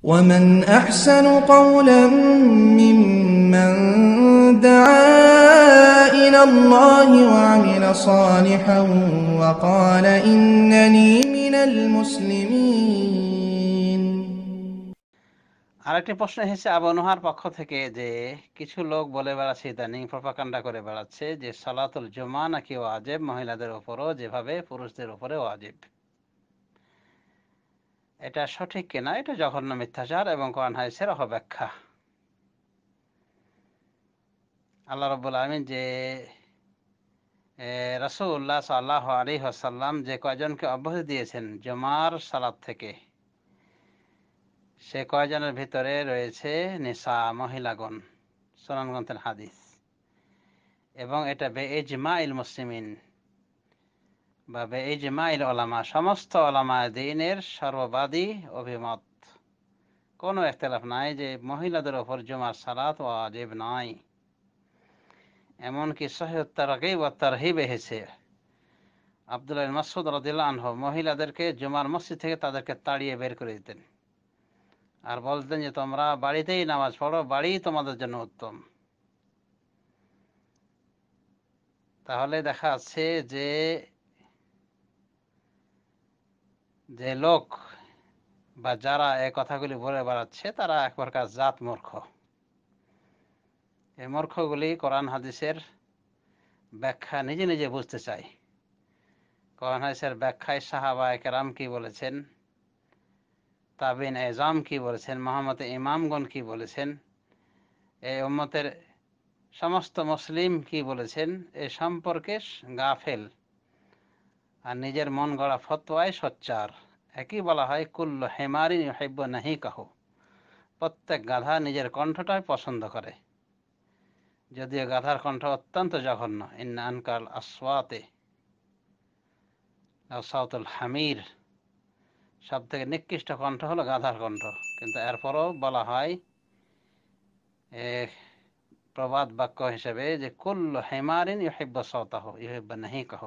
আরেকটি প্রশ্ন এসেছে আবহার পক্ষ থেকে যে কিছু লোক বলে বেড়াচ্ছে ইদানিং প্রপাকাণ্ডা করে বেড়াচ্ছে যে সালাতুল জমা নাকি ওয়াজেব মহিলাদের ওপরও যেভাবে পুরুষদের ওপরে ওয়াজেব এটা সঠিক কিনা এটা জঘন্য মিথ্যাচার এবং কোরআন হাদিসের অপব্যাখ্যা আল্লাহ রব্বুল আলমিন যে রসুল্লাহ সাল্লাহ আলী আসাল্লাম যে কয়জনকে অব্যাহতি দিয়েছেন জমার সালাদ থেকে সে কয়জনের ভিতরে রয়েছে নিসা মহিলাগণ সোনানগন্থের হাদিস এবং এটা বে এজমা ইল মুসলিমিন ভাবে এই যে মাইল ওলামা সমস্ত ওলামা দিনের সর্ববাদী অভিমত কোনো একতলাফ নাই যে মহিলাদের ওপর জুমার সালাত ওয়াজিব নাই এমনকি সহিউত্তারকেই বা তারহিব এসেছে আবদুল্লাহ মাসুদ রদিল্লাহ আনহ মহিলাদেরকে জুমার মসজিদ থেকে তাদেরকে তাড়িয়ে বের করে দিতেন আর বলতেন যে তোমরা বাড়িতেই নামাজ পড়ো বাড়ি তোমাদের জন্য উত্তম তাহলে দেখা যাচ্ছে যে যে লোক বা যারা এই কথাগুলি বলে বেড়াচ্ছে তারা এক প্রকার জাত মূর্খ এই মূর্খগুলি কোরআন হাদিসের ব্যাখ্যা নিজে নিজে বুঝতে চায় কোরআন হাদিসের ব্যাখ্যায় সাহাবা একরাম কি বলেছেন তাবিন এজাম কি বলেছেন মোহাম্মদ ইমামগণ কি বলেছেন এই উম্মতের সমস্ত মুসলিম কি বলেছেন এ সম্পর্কে গাফেল আর নিজের মন গড়া ফতোয়ায় সচ্চার একই বলা হয় কুল্ল হেমারি হেব্য নাহি কাহো প্রত্যেক গাধা নিজের কণ্ঠটাই পছন্দ করে যদিও গাধার কণ্ঠ অত্যন্ত জঘন্য ইন্নানকাল আসওয়াতে সাউতুল হামির সব থেকে নিকৃষ্ট কণ্ঠ হলো গাধার কণ্ঠ কিন্তু এরপরও বলা হয় প্রবাদ বাক্য হিসেবে যে কুল্ল হেমারিন ইহেব্য সৌতাহ ইহেব্য নাহি কাহ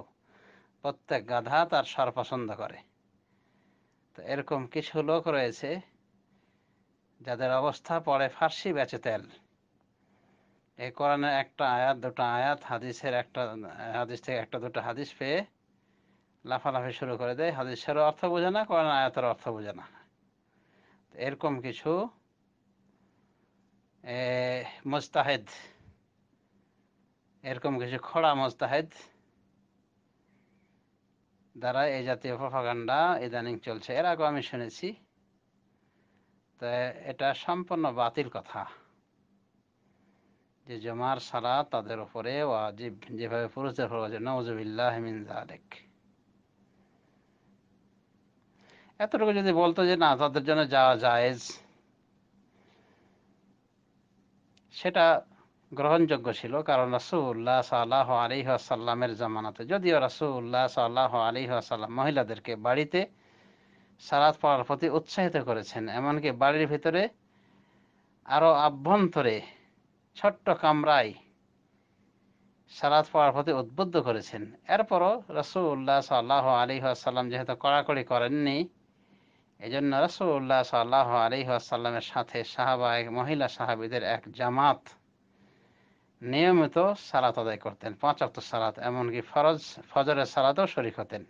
প্রত্যেক গাধা তার সার পছন্দ করে তো এরকম কিছু লোক রয়েছে যাদের অবস্থা পরে ফার্সি বেচে তেল এ কোরআনে একটা আয়াত দুটো আয়াত হাদিসের একটা হাদিস থেকে একটা দুটো হাদিস পেয়ে লাফালাফি শুরু করে দেয় হাদিসের অর্থ বোঝে না কোরআন আয়াতের অর্থ বোঝে না এরকম কিছু মোস্তাহেদ এরকম কিছু খোড়া মোস্তাহেদ দ্বারা এই জাতীয় প্রভাকাণ্ডা ইদানিং চলছে এর আগে আমি শুনেছি তো এটা সম্পূর্ণ বাতিল কথা যে জমার সারা তাদের উপরে ওয়াজিব যেভাবে পুরুষদের উপর ওয়াজিব নওয়াজুবিল্লাহ এতটুকু যদি বলতো যে না তাদের জন্য যাওয়া জায়েজ সেটা গ্রহণযোগ্য ছিল কারণ রাসুল্লাহ সাল্লাহ আলী আসাল্লামের জামানাতে যদিও রাসুল্লাহ সাল্লাহ আলী আসাল্লাম মহিলাদেরকে বাড়িতে সালাদ পড়ার প্রতি উৎসাহিত করেছেন এমনকি বাড়ির ভিতরে আরও আভ্যন্তরে ছোট্ট কামরায় সালাদ পড়ার প্রতি উদ্বুদ্ধ করেছেন এরপরও রসুল্লাহ সাল্লাহ আলী আসাল্লাম যেহেতু কড়াকড়ি করেননি এই জন্য রসুল্লাহ সাল্লাহ আলী আসাল্লামের সাথে সাহাবা মহিলা সাহাবিদের এক জামাত নিয়মিত সালাত আদায় করতেন পাঁচ অক্ত সালাত এমনকি ফরজ ফজরের সালাতেও শরিক হতেন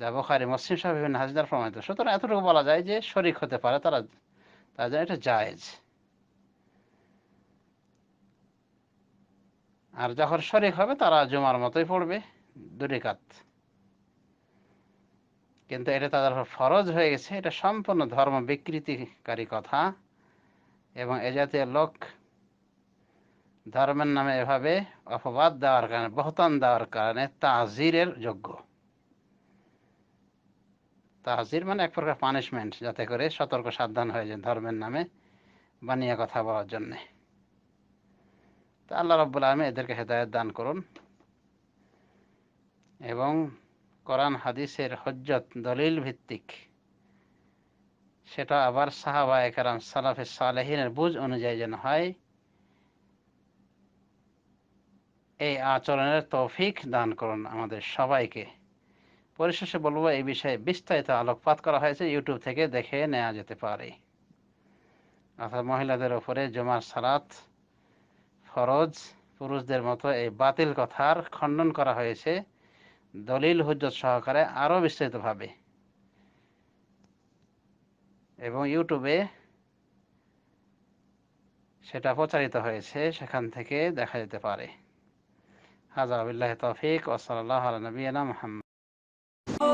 যা বোখারি মুসলিম সাহেব বিভিন্ন হাজিদার প্রমাণিত সুতরাং এতটুকু বলা যায় যে শরিক হতে পারে তারা তার জন্য এটা জায়েজ আর যখন শরিক হবে তারা জুমার মতোই পড়বে দুরিকাত কিন্তু এটা তাদের ফরজ হয়ে গেছে এটা সম্পূর্ণ ধর্ম বিকৃতিকারী কথা এবং এ জাতীয় লোক ধর্মের নামে এভাবে অপবাদ দেওয়ার কারণে বহতান দেওয়ার কারণে তাজিরের যোগ্য তাজির মানে এক প্রকার পানিশমেন্ট যাতে করে সতর্ক সাবধান হয়ে যায় ধর্মের নামে বানিয়ে কথা বলার জন্যে তা আল্লাহ রব্বুল আলমী এদেরকে হেদায়ত দান করুন এবং কোরআন হাদিসের হজ্জত দলিল ভিত্তিক সেটা আবার সাহাবা একরাম সালাফে সালেহিনের বুঝ অনুযায়ী যেন হয় এই আচরণের তৌফিক দান করুন আমাদের সবাইকে পরিশেষে বলবো এই বিষয়ে বিস্তারিত আলোকপাত করা হয়েছে ইউটিউব থেকে দেখে নেওয়া যেতে পারে অর্থাৎ মহিলাদের ওপরে জমা সালাত ফরজ পুরুষদের মতো এই বাতিল কথার খণ্ডন করা হয়েছে দলিল হুজ্জত সহকারে আরও বিস্তারিতভাবে এবং ইউটিউবে সেটা প্রচারিত হয়েছে সেখান থেকে দেখা যেতে পারে هذا وبالله التوفيق وصلى الله على نبينا محمد